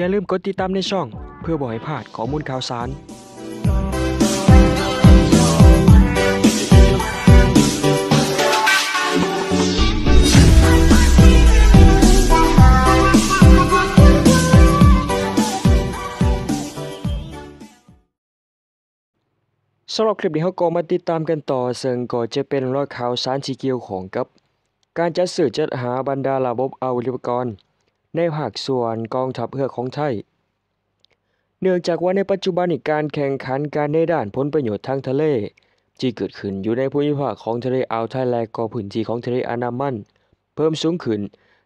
อย่าลืมกดติดตามในช่องเพื่อบ่ให้พลาดข้อมูลข่าวสารสำหรับคลิปนี้เขาก็มาติดตามกันต่อ ซึ่งก็จะเป็นรอยข่าวสารที่เกี่ยวของกับ การจัดสื่อจัดหาบรรดาระบบอาอุปกรณ์ในภาคส่วนกองทัพเรือของไทย เนื่องจากว่าในปัจจุบันการแข่งขันการในด้านผลประโยชน์ทางทะเลที่เกิดขึ้นอยู่ในภูมิภาคของทะเลอ่าวไทยและก็พื้นที่ของทะเลอันดามันเพิ่มสูงขึ้น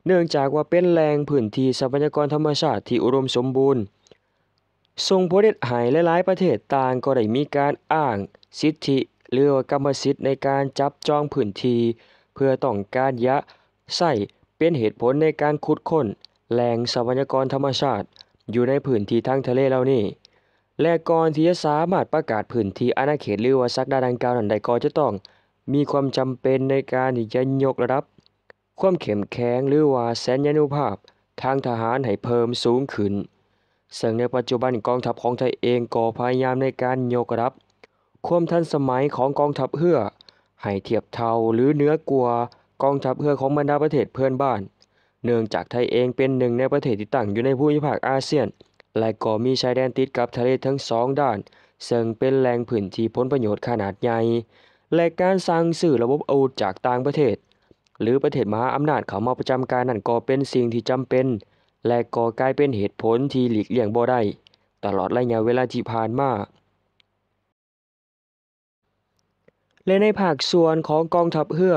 เนื่องจากว่าเป็นแหล่งพื้นที่ทรัพยากรธรรมชาติที่อุดมสมบูรณ์ส่งผลเด็ดหายหลายประเทศต่างก็ได้มีการอ้าง สิทธิหรือว่ากรรมสิทธิ์ในการจับจองพื้นที่เพื่อต้องการยะใส่เป็นเหตุผลในการขุดค้นแหล่งทรัพยากรธรรมชาติ อยู่ในพื้นที่ทางทะเลเหล่านี้ และก่อนที่จะสามารถประกาศพื้นที่อาณาเขต หรือว่าสักดาดังกล่าว นั้นได้ก็จะต้อง มีความจำเป็นในการที่จะยกระดับ ความเข้มแข็งหรือว่าแสนยานุภาพทางทหารให้เพิ่มสูงขึ้นซึ่งในปัจจุบันกองทัพของไทยเอง ก็พยายามในการยกระดับ ความทันสมัยของกองทัพเพื่อให้เทียบเท่าหรือเหนือกว่ากองทัพเพื่อของบรรดาประเทศเพื่อนบ้านเนื่องจากไทยเองเป็นหนึ่งในประเทศที่ตั้งอยู่ในภูมิภาคอาเซียน และก็มีชายแดนติดกับทะเลทั้งสองด้าน ซึ่งเป็นแหล่งผืนที่พ้นประโยชน์ขนาดใหญ่ และการสร้างสื่อระบบอาวุธจากต่างประเทศ หรือประเทศมหาอำนาจเขามาประจำการนั่นก็เป็นสิ่งที่จำเป็น และก็กลายเป็นเหตุผลที่หลีกเลี่ยงบ่ได้ตลอดระยะเวลาที่ผ่านมาและในภาคส่วนของกองทัพเพือ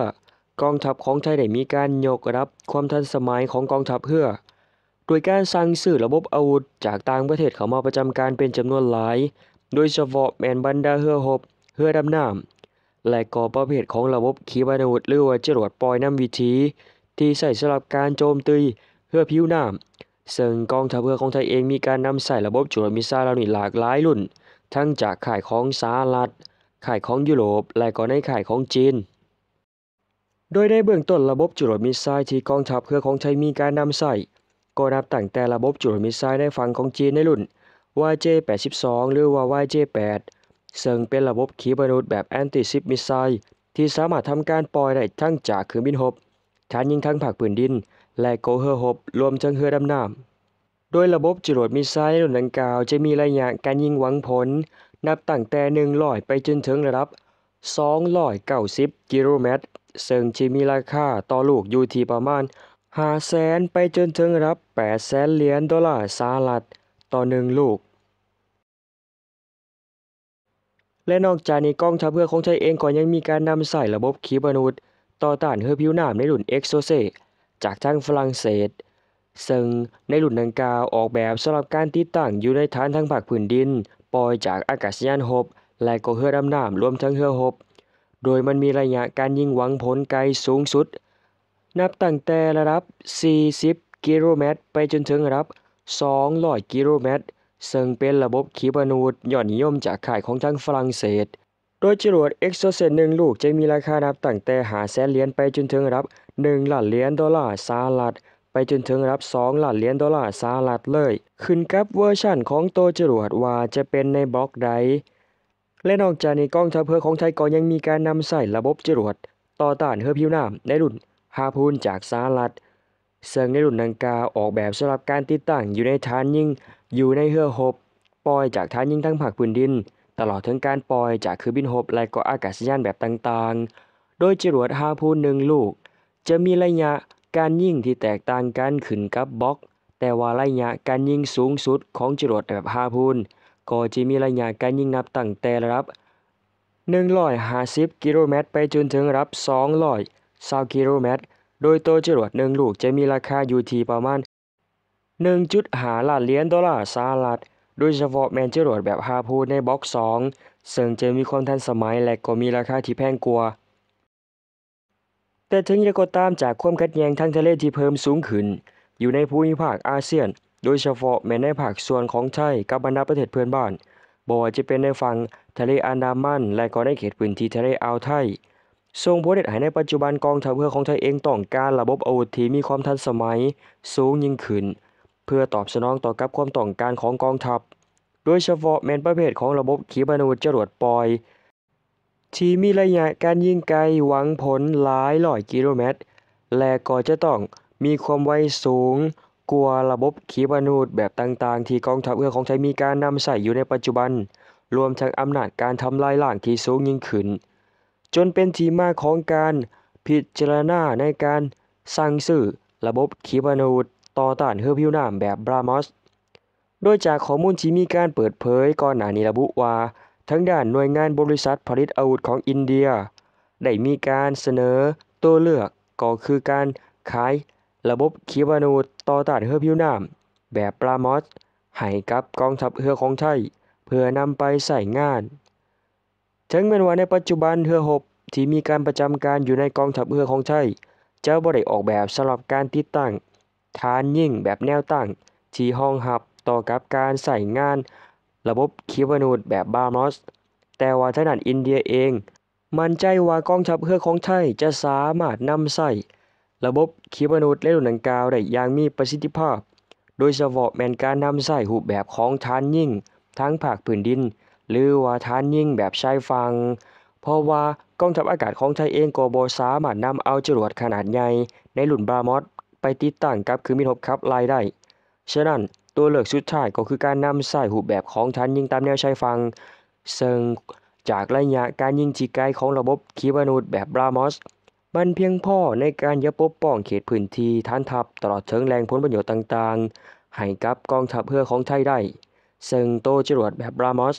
กองทัพของไทยได้มีการยกรับความทันสมัยของกองทัพเพื่อโดยการสั่งซื้อระบบอาวุธจากต่างประเทศเข้ามาประจำการเป็นจำนวนหลาย โดยเฉพาะแมนบันดาเฮือหบเฮือดำน้ำและก่อประเภทของระบบขีปนาวุธหรือว่าจรวดปล่อยน้ำวิถีที่ใส่สำหรับการโจมตีเพื่อผิวน้ำซึ่งกองทัพเรือของไทยเองมีการนำใส่ระบบจรวดมิซาซลเหล่านี้หลากหลายรุ่น ทั้งจากข่ายของสหรัฐข่ายของยุโรป และก็ในข่ายของจีนโดยในเบื้องต้นระบบจรวดมิสไซล์ที่กองทัพเพื่อของไทยมีการนำใส่ก็นับตั้งแต่ระบบจรวดมิสไซล์ในฝั่งของจีนในรุ่น YJ82 หรือว่า YJ8 ซึ่งเป็นระบบขีปนาวุธแบบแอนติซิปมิสไซล์ที่สามารถทำการปล่อยได้ทั้งจากเครื่องบินหบฐานยิงทั้งผักปืนดิน และโกเฮอร์หบรวมทั้งเฮือดำน้ำโดยระบบจรวดมิสไซล์รุ่นดังกล่าวจะมีระยะการยิงหวังผล นับตั้งแต่100ไปจนถึงระดับ290 กิโลเมตรซึ่งที่มีราคาต่อลูกอยู่ที่ประมาณ5แสนไปจนถึงรับ8แสนเหรียญดอลลาร์สหรัฐต่อหนึ่งลูก และนอกจากนี้กล้องทับเพือของใช้เองก่อนยังมีการนำใส่ระบบขีปนาวุธต่อต้านเฮือผิวน้ำในรุ่นเอ็กโซเซจากทางฝรั่งเศส ซึ่งในรุ่นดังกล่าวออกแบบสำหรับการติดตั้งอยู่ในฐานทางผักพื้นดินปล่อยจากอากาศยานหบและก็เฮือดำน้ำรวมทั้งเฮือหบโดยมันมีระยะการยิงหวังผลไกลสูงสุด นับตั้งแต่ระดับ 40 กิโลเมตรไปจนถึงระดับ 200 กิโลเมตรซึ่งเป็นระบบขีปนาวุธยอดนิยมจากข่ายของทั้งฝรั่งเศส โดยจรวด e x o c e t 1ลูกจะมีราคานับตั้งแต่หาแสนเหรียญไปจนถึงระดับ1ล้านเหรียญดอลลาร์สหรัฐไปจนถึงรับ 2 ล้านเหรียญดอลลาร์สหรัฐเลย ขึ้นกับเวอร์ชั่นของตัวจรวดว่าจะเป็นในบล็อกใดและนอกจากนล้กองทัพเรือของไทยก็ยังมีการนำใส่ระบบจรวดต่อต้านเรือผิวน้ำในรุ่นฮาพูนจากสหรัฐซึ่งในรุ่นนังกาออกแบบสำหรับการติดตั้งอยู่ในฐานยิงอยู่ในเฮือหบปล่อยจากฐานยิงทั้งผักพื้นดิน ตลอดถึงการปล่อยจากเครือบินหบและก็อากาศยานแบบต่างๆ โดยจรวดฮาพูนหนึ่งลูกจะมีระยะการยิงที่แตกต่างกันขึ้นกับบล็อก แต่ว่าระยะการยิงสูงสุดของจรวดแบบฮาพูนก็จะมีระยะการยิงนับตั้งแต่ระดับ 150 กิโลเมตรไปจนถึงระดับ2 0 0กิโลเมตร โดยตัวจรวดหนึ่งลูกจะมีราคาอยู่ที่ประมาณ 1.5ล้านเหรียญดอลลาร์สหรัฐโดยเฉพาะแมนจรวดแบบฮาพูในบล็อก2ซึ่งจะมีความทันสมัยและก็มีราคาที่แพงกว่า แต่ถึงจะก็ตามจากความขัดแย้งทางทะเลที่เพิ่มสูงขึ้นอยู่ในภูมิภาคอาเซียนโดยเฉพาะแม้ในภาคส่วนของไทยกับบรรดาประเทศเพื่อนบ้านบ่ว่าจะเป็นในฝั่งทะเลอันดามันและก็ในเขตพื้นที่ทะเลอ่าวไทยส่งผลเด็ดให้ในปัจจุบันกองทัพเรือของไทยเองต้องการระบบอาวุธที่มีความทันสมัยสูงยิ่งขึ้น เพื่อตอบสนองต่อกับความต้องการของกองทัพ โดยเฉพาะแมนประเภทของระบบขีปนาวุธจรวดปอย ที่มีระยะการยิงไกลหวังผลหลายร้อยกิโลเมตร และก็จะต้องมีความไวสูงกลัวระบบขีปนาวุธแบบต่างๆ ที่กองทัพเรือของไทยมีการนำใส่อยู่ในปัจจุบัน รวมทั้งอำนาจการทำลายล้างที่สูงยิ่งขึ้น จนเป็นที่มาของการพิจารณาในการสั่งซื้อระบบขีปนาวุธต่อต้าน เฮอรพิวน้ำแบบบรามอสโดยจากข้อมูลที่มีการเปิดเผยก่อนหน้านี้ระบุว่าทั้งด้านหน่วยงานบริษัทผลิตอาวุธของอินเดียได้มีการเสนอตัวเลือกก็คือการขายระบบคีวานูต่อต้านเฮือผิวน้ำแบบปลามอส ให้กับกองทัพเฮือของไทยเพื่อนำไปใส่งาน ถึงแม้ว่าในปัจจุบันเฮือหบที่มีการประจำการอยู่ในกองทัพเฮือของไทยจะบริออกแบบสำหรับการติดตั้งฐานยิ่งแบบแนวตั้งที่ห้องหับต่อกับการใส่งาน ระบบคีวานูดแบบบามอส แต่ว่าทาดานอินเดียเอง มั่นใจว่ากองทัพเฮือของไทยจะสามารถนำใส่ระบบขีปนาวุธและรุ่นดังกล่าวได้อย่างมีประสิทธิภาพ โดยเฉพาะแม่นการนำใช้รูปแบบของฐานยิงทั้งภาคพื้นดิน หรือว่าฐานยิงแบบชายฝั่งเพราะว่ากองทัพอากาศของไทยเองก็บ่สามารถนำเอาจรวดขนาดใหญ่ในรุ่นบามอส ไปติดตั้งกับคือมินหบครับลายได้ ฉะนั้นตัวเลือกสุดท้ายก็คือการนำใช้รูปแบบของฐานยิงตามแนวชายฝั่งซึ่งจากระยะการยิงที่ไกลของระบบขีปนาวุธแบบบรามอสมันเพียงพอในการยับปบป้องเขตพื้นที่ฐานทัพตลอดเชิงแรงผลประโยชน์ต่าง ๆ ให้กับกองทัพเพื่อของไทยได้ ซึ่งโตจรวดแบบรามอส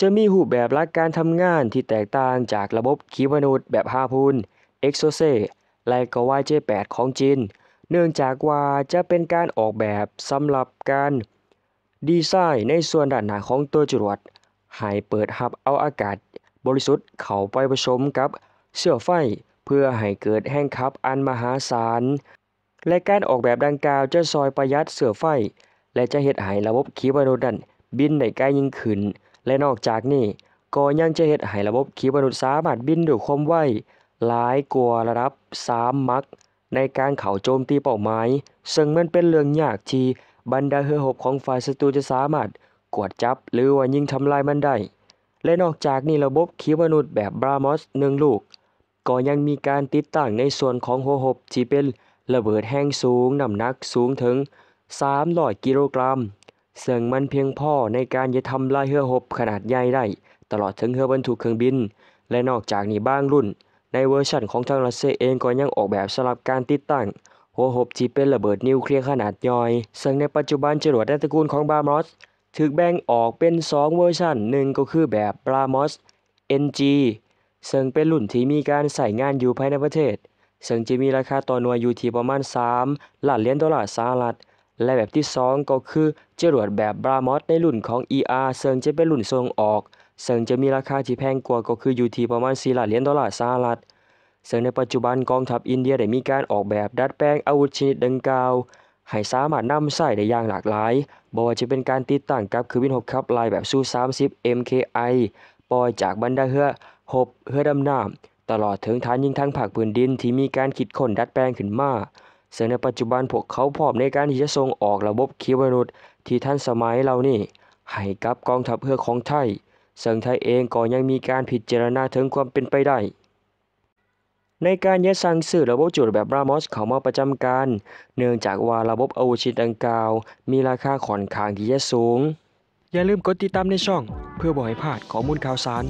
จะมีหูแบบรักการทำงานที่แตกต่างจากระบบขีปนาวุธแบบฮาพูนเอ็กโซเซและก็วายเจแปดของจีนเนื่องจากว่าจะเป็นการออกแบบสำหรับการดีไซน์ในส่วนด้านหน้าของตัวจรวดให้เปิดหับเอาอากาศบริสุทธิ์เข้าไปผสมกับเสื้อไฟเพื่อให้เกิดแห้งคับอันมหาศาล และการออกแบบดังกล่าวจะซอยประหยัดเสือไฟ และจะเหตุให้ระบบขีปนาวุธนั้นบินได้ใกล้ยิ่งขึ้น และนอกจากนี้ ก็ยังจะเหตุให้ระบบขีปนาวุธสามารถบินด้วยความไวหลายกว่าระดับ3มัก ในการเข่าโจมตีเป้าหมายซึ่งมันเป็นเรื่องยากที่บรรดาเฮือหบของฝ่ายศัตรูจะสามารถกวดจับ หรือว่ายิงทำลายมันได้และนอกจากนี้ระบบขีปนาวุธแบบบรามอสหนึ่งลูกก็ยังมีการติดตั้งในส่วนของหัวหบที่เป็นระเบิดแห้งสูงน้ำหนักสูงถึง 300 กิโลกรัมซึ่งมันเพียงพอในการจะทำลายเรือหบขนาดใหญ่ได้ ตลอดถึงเรือบรรทุกเครื่องบิน และนอกจากนี้บางรุ่น ในเวอร์ชันของทางรัสเซียเองก็ยังออกแบบสำหรับการติดตั้งหัวหบที่เป็นระเบิดนิวเคลียร์ขนาดย่อยซึ่งในปัจจุบันจรวดในตระกูลของบรามอสถูกแบ่งออกเป็น2เวอร์ชันหนึ่งก็คือแบบบรามอส NG ซึ่งเป็นรุ่นที่มีการใส่งานอยู่ภายในประเทศ ซึ่งจะมีราคาต่อหน่วยอยู่ที่ประมาณ3ล้านเหรียญดอลลาร์สหรัฐ และแบบที่ 2 ก็คือจรวดแบบบรามอสในรุ่นของ ER ซึ่งจะเป็นรุ่นทรงออก ซึ่งจะมีราคาที่แพงกว่าก็คืออยู่ที่ประมาณ4ล้านเหรียญดอลลาร์สหรัฐซึ่งในปัจจุบันกองทัพอินเดียได้มีการออกแบบดัดแปลงอาวุธชนิดดังกล่าวให้สามารถนำใส่ได้อย่างหลากหลายบ่ว่าจะเป็นการติดตั้งกับคือวินหกขับลายแบบซู30 MKI ปล่อยจากบรรดาเฮือหบเพื่อดำน้ำตลอดถึงฐานยิงทางผักพื้นดินที่มีการคิดค้นดัดแปลงขึ้นมาซึ่งในปัจจุบันพวกเขาพร้อมในการที่จะส่งออกระบบคีวมนุษย์ที่ทันสมัยเหล่านี้ให้กับกองทัพเพื่อของไทยซึ่งไทยเองก็ยังมีการพิจารณาถึงความเป็นไปได้ ในการยัดสั่งซื้อระบบจุดแบบรามอส เข้ามาประจำการ เนื่องจากว่าระบบอาวุธชิ้นดังกล่าว มีราคาค่อนข้างที่จะสูง อย่าลืมกดติดตามในช่อง เพื่อบ่อยพลาดข้อมูลข่าวสาร